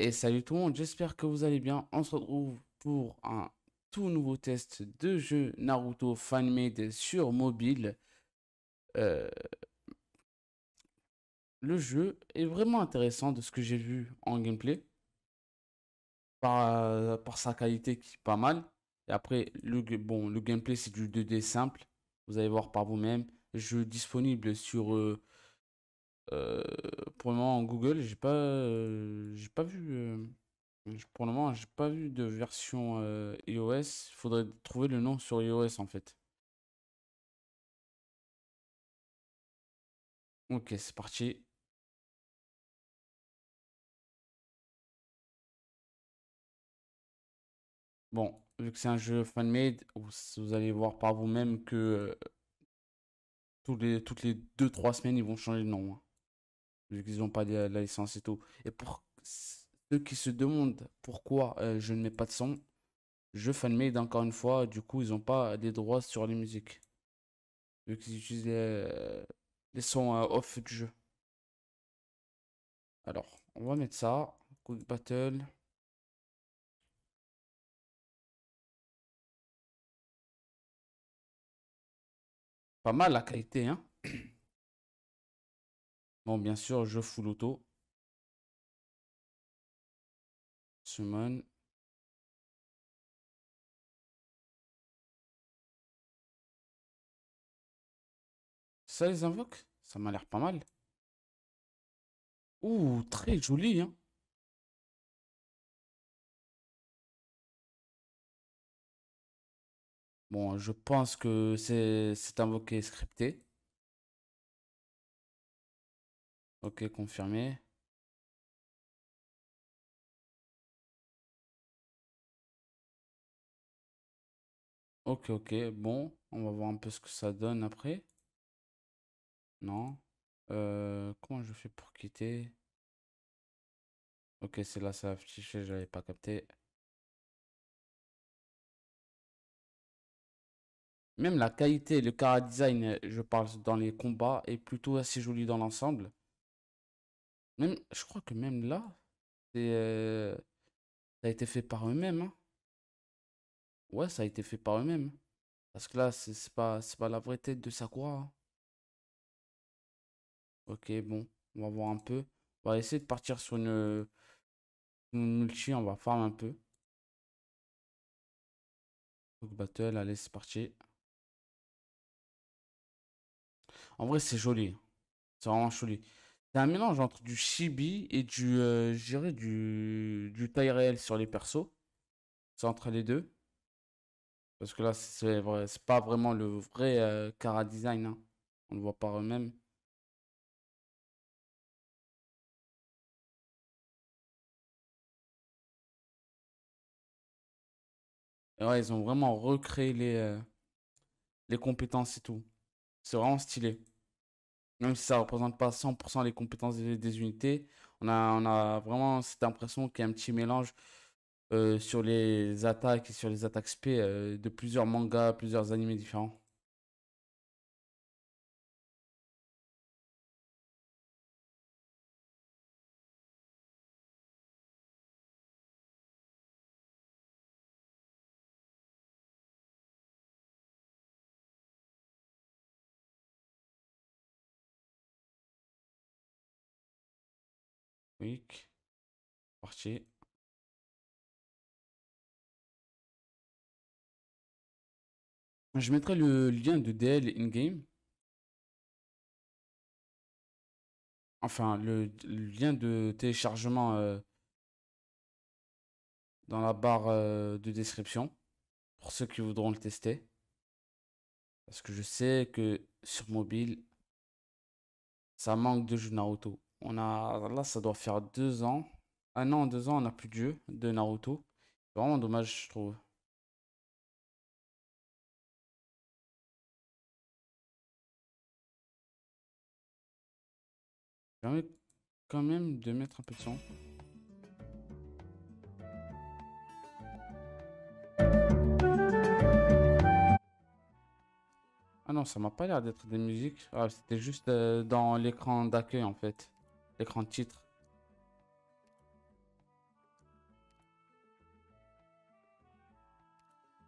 Et salut tout le monde, j'espère que vous allez bien. On se retrouve pour un tout nouveau test de jeu Naruto Fanmade sur mobile. Euh, le jeu est vraiment intéressant de ce que j'ai vu en gameplay. Par, euh, sa qualité qui est pas mal. Et après, le, bon, le gameplay c'est du 2D simple. Vous allez voir par vous-même. Jeu disponible sur euh, euh, pour le moment, en Google, j'ai pas, euh, pas vu. Euh, pour le moment, j'ai pas vu de version iOS. Il Faudrait trouver le nom sur iOS en fait. Ok, c'est parti. Bon, vu que c'est un jeu fan-made, vous allez voir par vous-même que tous les, toutes les 2-3 semaines, ils vont changer de nom. Hein vu qu'ils n'ont pas la, licence et tout. Et pour ceux qui se demandent pourquoi euh, je ne mets pas de son, je fanmade encore une fois, du coup ils n'ont pas des droits sur les musiques. Vu qu'ils utilisent les, sons euh, off du jeu. Alors, on va mettre ça. Quick Battle. Pas mal la qualité, hein Bon, bien sûr, je fous l'auto. Ça les invoque Ça m'a l'air pas mal. Ouh, très joli, hein. Bon, je pense que c'est invoqué scripté. Ok, confirmé. Ok, ok, bon, on va voir un peu ce que ça donne après. Non. Euh, comment je fais pour quitter Ok, c'est là, ça a affiché, j'avais pas capté. Même la qualité, le car design, je parle dans les combats, est plutôt assez joli dans l'ensemble. Même, je crois que même là, c'est, euh, ça a été fait par eux-mêmes. Hein. Ouais, ça a été fait par eux-mêmes. Parce que là, c'est pas, c'est pas la vraie tête de Sakura. Hein. Ok, bon, on va voir un peu. On va essayer de partir sur une, multi, on va farm un peu. battle, allez, c'est parti. En vrai, c'est joli. C'est vraiment joli mélange entre du chibi et du, euh, du, du taille réel sur les persos. C'est entre les deux. Parce que là, c'est vrai, c'est pas vraiment le vrai cara euh, design. Hein. On le voit pas eux-mêmes. Et ils ont vraiment recréé les, euh, les compétences et tout. C'est vraiment stylé même si ça ne représente pas 100% les compétences des, unités, on a, on a vraiment cette impression qu'il y a un petit mélange euh, sur les attaques et sur les attaques SP euh, de plusieurs mangas, plusieurs animés différents. Je mettrai le lien de DL in-game. Enfin, le, lien de téléchargement euh, dans la barre euh, de description. Pour ceux qui voudront le tester. Parce que je sais que sur mobile, ça manque de jeux Naruto. On a, là, ça doit faire deux ans. Un an, deux ans, on n'a plus de jeu de Naruto. C'est vraiment dommage, je trouve. Permet quand même de mettre un peu de son. Ah non, ça m'a pas l'air d'être des musiques. Ah, c'était juste euh, dans l'écran d'accueil en fait l'écran grands titres.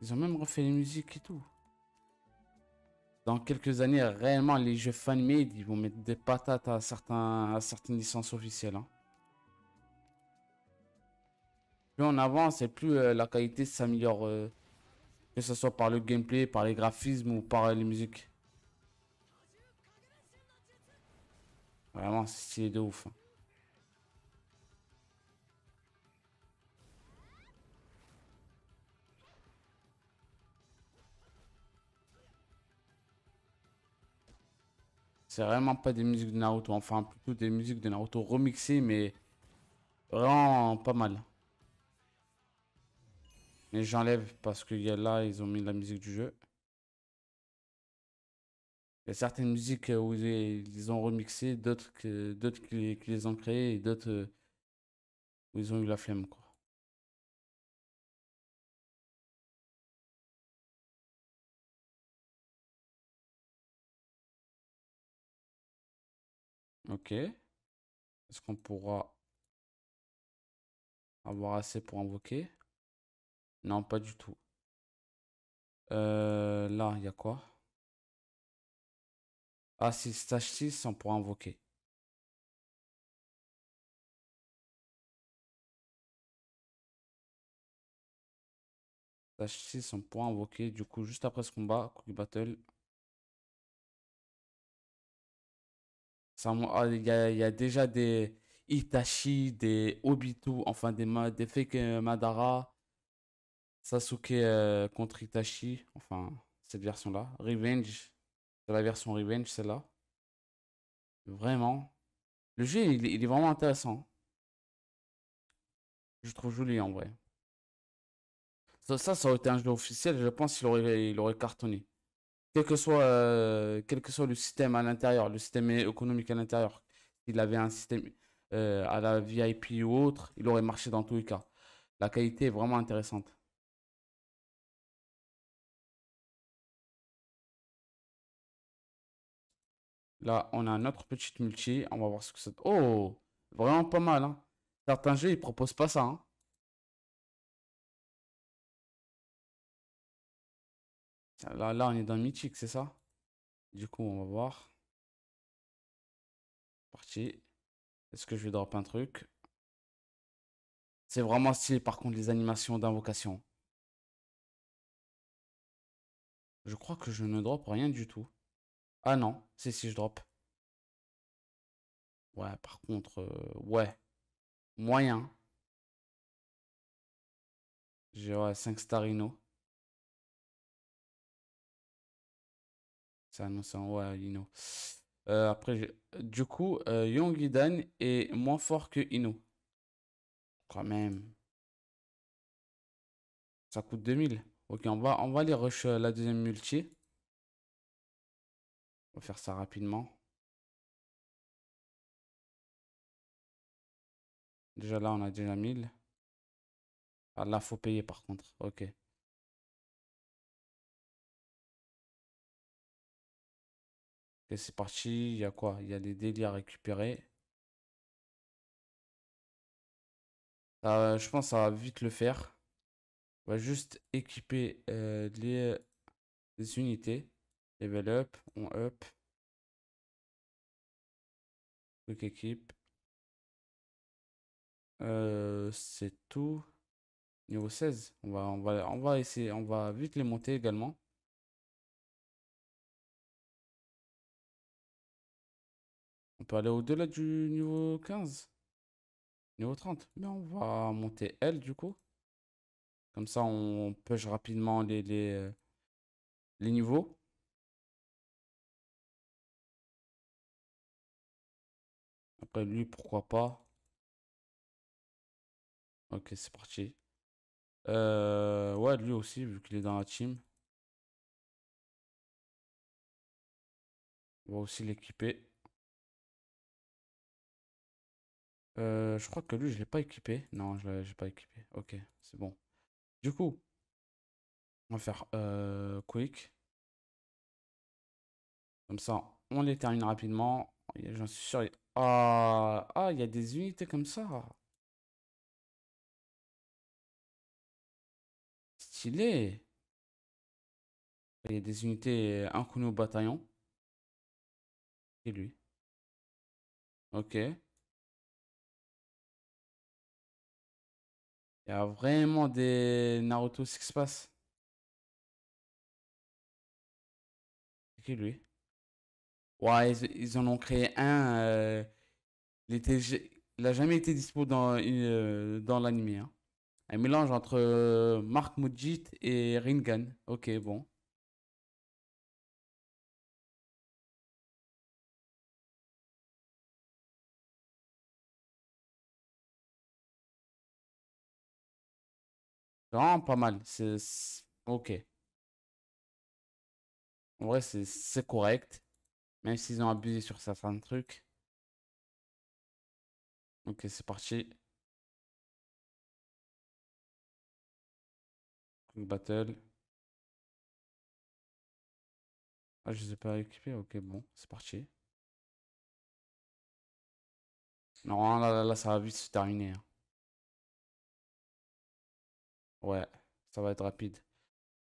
Ils ont même refait les musiques et tout. Dans quelques années, réellement, les jeux fan-made, ils vont mettre des patates à, certains, à certaines licences officielles. Hein. Plus on avance et plus euh, la qualité s'améliore, euh, que ce soit par le gameplay, par les graphismes ou par euh, les musiques. Vraiment, c'est stylé de ouf. Hein. C'est vraiment pas des musiques de Naruto, enfin plutôt des musiques de Naruto remixées, mais vraiment pas mal. Mais j'enlève parce que là, ils ont mis la musique du jeu. Il y a certaines musiques euh, où ils, ont remixé, d'autres que d'autres qui, les ont créées et d'autres euh, où ils ont eu la flemme quoi. Ok. Est-ce qu'on pourra avoir assez pour invoquer Non, pas du tout. Euh, là, il y a quoi ah, si 6, invoquer. Stage 6, pour invoquer. Du coup, juste après ce combat, Cookie Battle. Ça, ah, il y, a, déjà des Itachi, des Obito, enfin des, des fake euh, Madara. Sasuke euh, contre Itachi, enfin cette version-là. Revenge, la version Revenge, celle-là. Vraiment. Le jeu, il, est vraiment intéressant. Je trouve joli en vrai. Ça, ça, aurait été un jeu officiel, je pense qu'il aurait, il aurait cartonné. Quel que soit, euh, quel que soit le système à l'intérieur, le système économique à l'intérieur, s'il avait un système euh, à la VIP ou autre, il aurait marché dans tous les cas. La qualité est vraiment intéressante. Là, on a notre petite multi. On va voir ce que c'est. Oh Vraiment pas mal. Hein. Certains jeux, ils proposent pas ça. Hein. Là, là, on est dans le mythique, c'est ça Du coup, on va voir. Parti. Est-ce que je vais drop un truc C'est vraiment stylé, par contre, les animations d'invocation. Je crois que je ne drop rien du tout. Ah non, c'est si, je drop. Ouais, par contre, euh, ouais. Moyen. J'ai ouais, 5 starino. Ça annonce en ouais, Ino. Euh, après, du coup, euh, Yongidan est moins fort que Ino. Quand même. Ça coûte 2000. Ok, on va, on va aller rush euh, la deuxième multi. On va faire ça rapidement. Déjà là, on a déjà 1000. Ah, là, faut payer par contre. Ok. c'est parti. Il y a quoi Il y a des délits à récupérer. je pense que ça va vite le faire. On va juste équiper euh, les unités. Level up, on up. Truc équipe. Euh, c'est tout. Niveau 16. On va, on, va, on va essayer. On va vite les monter également. On peut aller au-delà du niveau 15. Niveau 30. Mais on va monter L du coup. Comme ça, on pêche rapidement les, les, euh, les niveaux. lui, pourquoi pas. Ok, c'est parti. Euh, ouais, lui aussi, vu qu'il est dans la team. On va aussi l'équiper. Euh, je crois que lui, je l'ai pas équipé. Non, je l'ai pas équipé. Ok, c'est bon. Du coup, on va faire euh, quick. Comme ça, on les termine rapidement. J'en suis sûr, ah, ah, il y a des unités comme ça. Stylé. Il y a des unités euh, inconnues au bataillon. Et lui. Ok. Il y a vraiment des Naruto Six passe C'est qui lui Ouais, ils, en ont créé un. Euh, il était, jamais été dispo dans, euh, dans l'anime. Hein. Un mélange entre euh, Mark Mujit et Ringan. Ok, bon. Vraiment pas mal. C'est ok. Ouais, c'est correct. Même s'ils ont abusé sur certains trucs. Ok, c'est parti. Battle. Ah, je ne ai pas récupérés. Ok, bon, c'est parti. Non, hein, là, là, ça va vite se terminer. Hein. Ouais, ça va être rapide.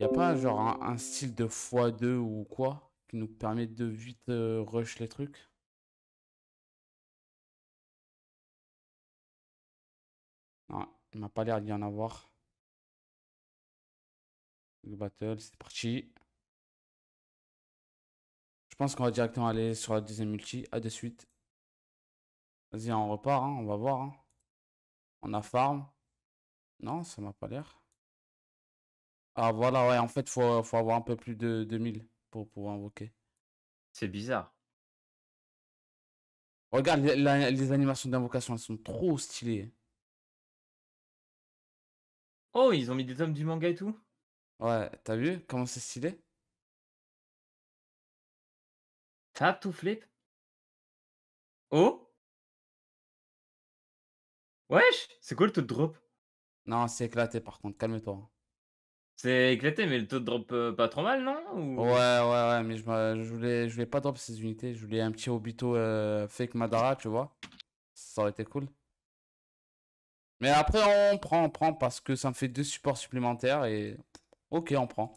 Il Y a pas genre un, un style de x2 ou quoi qui nous permet de vite euh, rush les trucs. Non, ah, il m'a pas l'air d'y en avoir. Le battle, c'est parti. Je pense qu'on va directement aller sur la deuxième multi. À de suite. Vas-y, on repart, hein, on va voir. Hein. On a farm. Non, ça m'a pas l'air. Ah voilà, ouais, en fait, faut, faut avoir un peu plus de 2000 pour invoquer. C'est bizarre. Regarde, les, animations d'invocation, elles sont trop stylées. Oh, ils ont mis des tomes du manga et tout Ouais, t'as vu comment c'est stylé Tap to flip Oh Wesh, c'est quoi le drop Non, c'est éclaté par contre, calme-toi. C'est éclaté, mais le taux de drop euh, pas trop mal, non Ouais, ouais, ouais, mais je, voulais, je pas drop ces unités. Je voulais un petit Obito euh, fake Madara, tu vois. Ça aurait été cool. Mais après, on prend, on prend parce que ça me fait deux supports supplémentaires et. Ok, on prend.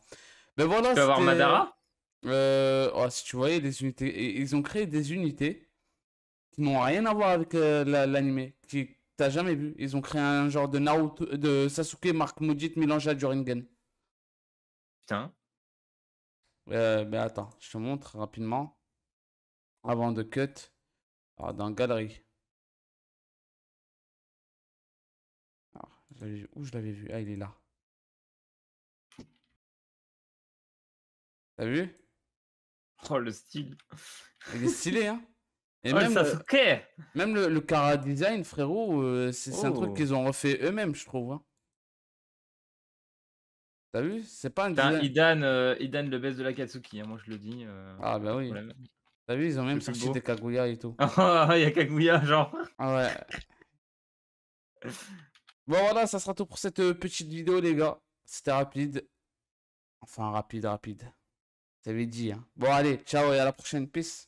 Mais voilà. Tu peux voir Madara euh, oh, si tu voyais des unités, ils ont créé des unités qui n'ont rien à voir avec l'animé l'anime, qui t'as jamais vu. Ils ont créé un genre de Naruto, de Sasuke Mark Mudit mélangé à ben attends, je te montre rapidement. Avant de cut. dans galerie. où je l'avais vu Ah, il est là. T'as vu Oh, le style. Il est stylé, hein et oh, même, le, même design, frérot, euh, c'est un truc oh. qu'ils ont refait eux-mêmes, je trouve. Hein. T'as vu C'est pas un gars. Idan, euh, Idan, le best de la Katsuki, hein, moi je le dis. Euh, ah bah oui. T'as vu, ils ont même sorti des Kaguya et tout. Ah, il y a Kaguya, genre. Ah ouais. Bon voilà, ça sera tout pour cette euh, petite vidéo les gars. C'était rapide. Enfin rapide, rapide. T'avais dit hein. Bon allez, ciao et à la prochaine. Peace.